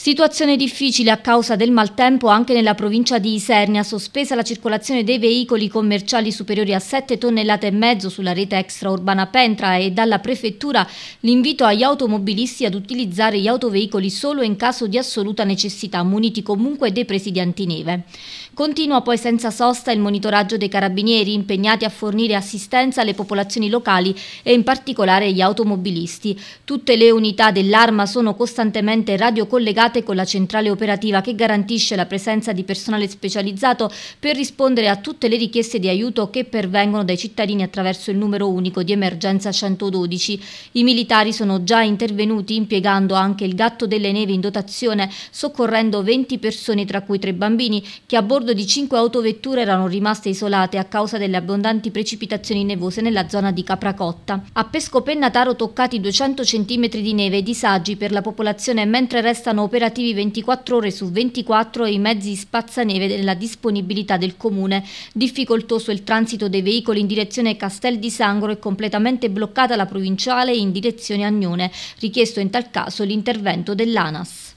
Situazione difficile a causa del maltempo anche nella provincia di Isernia, sospesa la circolazione dei veicoli commerciali superiori a 7 tonnellate e mezzo sulla rete extraurbana Pentra e dalla prefettura l'invito agli automobilisti ad utilizzare gli autoveicoli solo in caso di assoluta necessità, muniti comunque dei presidi antineve. Continua poi senza sosta il monitoraggio dei carabinieri impegnati a fornire assistenza alle popolazioni locali e in particolare agli automobilisti. Tutte le unità dell'arma sono costantemente radiocollegate collegate con la centrale operativa che garantisce la presenza di personale specializzato per rispondere a tutte le richieste di aiuto che pervengono dai cittadini attraverso il numero unico di emergenza 112. I militari sono già intervenuti impiegando anche il gatto delle neve in dotazione, soccorrendo 20 persone tra cui tre bambini che a bordo di 5 autovetture erano rimaste isolate a causa delle abbondanti precipitazioni nevose nella zona di Capracotta. A Pesco Pennataro toccati 200 cm di neve e disagi per la popolazione mentre restano operativi operativi 24 ore su 24 e i mezzi spazzaneve della disponibilità del comune. Difficoltoso il transito dei veicoli in direzione Castel di Sangro e completamente bloccata la provinciale in direzione Agnone, richiesto in tal caso l'intervento dell'ANAS.